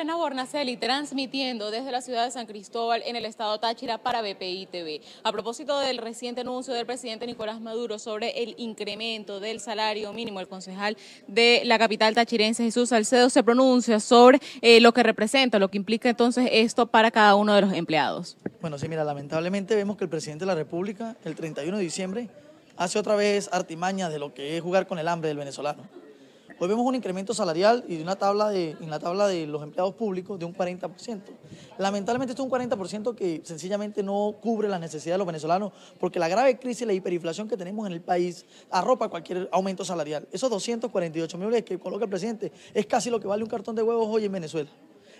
Lorena Bornaceli, transmitiendo desde la ciudad de San Cristóbal en el estado Táchira para BPI TV. A propósito del reciente anuncio del presidente Nicolás Maduro sobre el incremento del salario mínimo, el concejal de la capital tachirense Jesús Salcedo se pronuncia sobre eh, lo que representa, lo que implica entonces esto para cada uno de los empleados. Bueno, sí, mira, lamentablemente vemos que el presidente de la República el 31 de diciembre hace otra vez artimañas de lo que es jugar con el hambre del venezolano. Hoy vemos un incremento salarial y de una tabla en la tabla de los empleados públicos de un 40%. Lamentablemente esto es un 40% que sencillamente no cubre las necesidades de los venezolanos porque la grave crisis, y la hiperinflación que tenemos en el país arropa cualquier aumento salarial. Esos 248 mil que coloca el presidente es casi lo que vale un cartón de huevos hoy en Venezuela.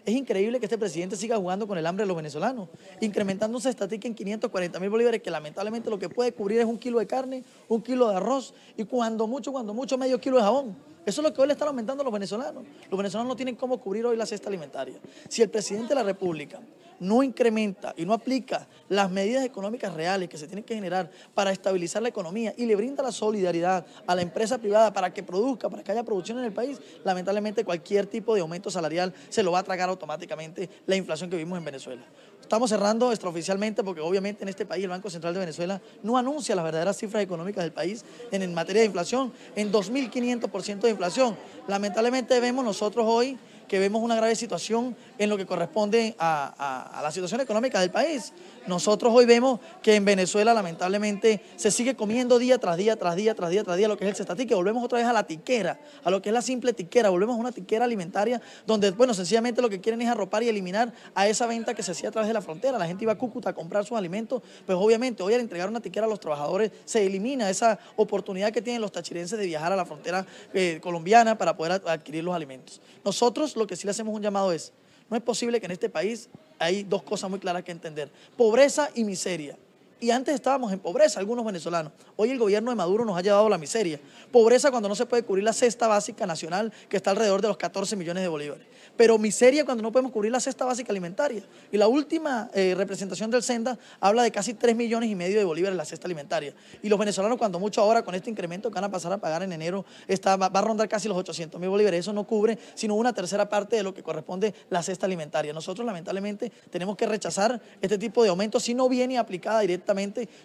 Es increíble que este presidente siga jugando con el hambre de los venezolanos, incrementando un cestatique en 540 mil bolívares, que lamentablemente lo que puede cubrir es un kilo de carne, un kilo de arroz y cuando mucho, cuando mucho, medio kilo de jabón. Eso es lo que hoy le están aumentando a los venezolanos. Los venezolanos no tienen cómo cubrir hoy la cesta alimentaria. Si el presidente de la República no incrementa y no aplica las medidas económicas reales que se tienen que generar para estabilizar la economía y le brinda la solidaridad a la empresa privada para que produzca, para que haya producción en el país, lamentablemente cualquier tipo de aumento salarial se lo va a tragar automáticamente la inflación que vivimos en Venezuela. Estamos cerrando extraoficialmente porque obviamente en este país el Banco Central de Venezuela no anuncia las verdaderas cifras económicas del país en, en materia de inflación, en 2.500% de inflación. Lamentablemente vemos nosotros hoy que vemos una grave situación en lo que corresponde a, la situación económica del país. Nosotros hoy vemos que en Venezuela lamentablemente se sigue comiendo día tras día, tras día, tras día, tras día lo que es el cestatique. Volvemos otra vez a la tiquera, a lo que es la simple tiquera. Volvemos a una tiquera alimentaria donde, bueno, sencillamente lo que quieren es arropar y eliminar a esa venta que se hacía a través de la frontera. La gente iba a Cúcuta a comprar sus alimentos. Pues obviamente hoy al entregar una tiquera a los trabajadores se elimina esa oportunidad que tienen los tachirenses de viajar a la frontera eh, colombiana para poder adquirir los alimentos. Nosotros lo que sí le hacemos un llamado es, no es posible que en este país hay dos cosas muy claras que entender, pobreza y miseria. Y antes estábamos en pobreza, algunos venezolanos. Hoy el gobierno de Maduro nos ha llevado a la miseria. Pobreza cuando no se puede cubrir la cesta básica nacional, que está alrededor de los 14 millones de bolívares. Pero miseria cuando no podemos cubrir la cesta básica alimentaria. Y la última eh, representación del Senda habla de casi 3 millones y medio de bolívares la cesta alimentaria. Y los venezolanos, cuando mucho ahora, con este incremento que van a pasar a pagar en enero, está, va, a rondar casi los 800 mil bolívares. Eso no cubre sino una tercera parte de lo que corresponde la cesta alimentaria. Nosotros, lamentablemente, tenemos que rechazar este tipo de aumento si no viene aplicada directamente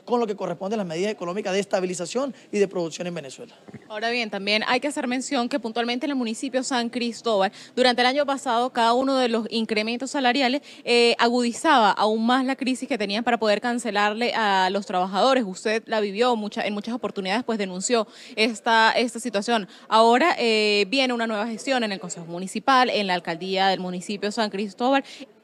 con lo que corresponde a las medidas económicas de estabilización y de producción en Venezuela. Ahora bien, también hay que hacer mención que puntualmente en el municipio San Cristóbal, durante el año pasado, cada uno de los incrementos salariales eh, agudizaba aún más la crisis que tenían para poder cancelarle a los trabajadores. Usted la vivió en muchas oportunidades, pues denunció esta, situación. Ahora eh, viene una nueva gestión en el Consejo Municipal, en la alcaldía del municipio San Cristóbal.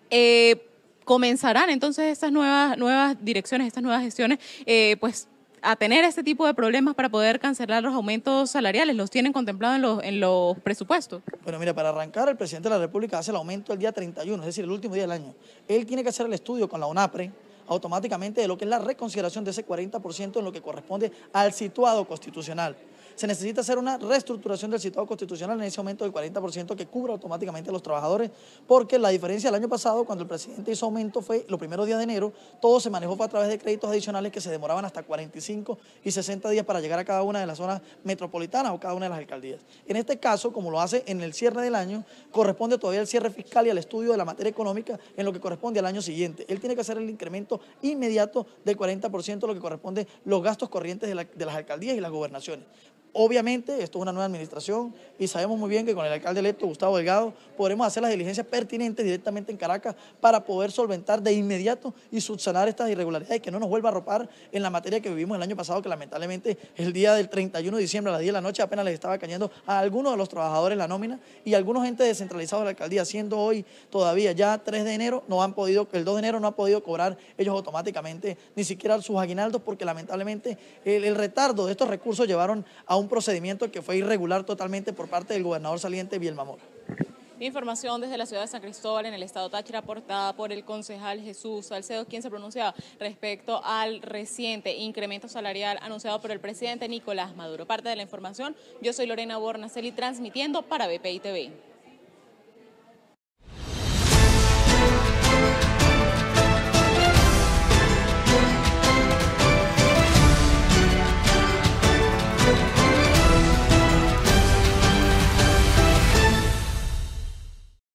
Eh, comenzarán entonces estas nuevas, nuevas direcciones, estas nuevas gestiones, eh, pues a tener este tipo de problemas para poder cancelar los aumentos salariales? ¿Los tienen contemplados en los, en los presupuestos? Bueno, mira, para arrancar, el presidente de la República hace el aumento el día 31, es decir, el último día del año. Él tiene que hacer el estudio con la UNAPRE automáticamente de lo que es la reconsideración de ese 40% en lo que corresponde al situado constitucional. Se necesita hacer una reestructuración del citado constitucional en ese aumento del 40% que cubra automáticamente a los trabajadores, porque la diferencia del año pasado, cuando el presidente hizo aumento, fue los primeros días de enero, todo se manejó a través de créditos adicionales que se demoraban hasta 45 y 60 días para llegar a cada una de las zonas metropolitanas o cada una de las alcaldías. En este caso, como lo hace en el cierre del año, corresponde todavía el cierre fiscal y al estudio de la materia económica en lo que corresponde al año siguiente. Él tiene que hacer el incremento inmediato del 40%, lo que corresponde los gastos corrientes de las alcaldías y las gobernaciones. Obviamente, esto es una nueva administración y sabemos muy bien que con el alcalde electo Gustavo Delgado podremos hacer las diligencias pertinentes directamente en Caracas para poder solventar de inmediato y subsanar estas irregularidades y que no nos vuelva a ropar en la materia que vivimos el año pasado, que lamentablemente el día del 31 de diciembre a las 10 de la noche apenas les estaba cayendo a algunos de los trabajadores la nómina y algunos entes descentralizados de la alcaldía, siendo hoy todavía ya 3 de enero, no han podido, el 2 de enero no han podido cobrar ellos automáticamente ni siquiera sus aguinaldos porque lamentablemente el, el retardo de estos recursos llevaron a un un procedimiento que fue irregular totalmente por parte del gobernador saliente Bielma Mora. Información desde la ciudad de San Cristóbal en el estado Táchira aportada por el concejal Jesús Salcedo, quien se pronunciaba respecto al reciente incremento salarial anunciado por el presidente Nicolás Maduro. Parte de la información, yo soy Lorena Bornaceli transmitiendo para BPI TV.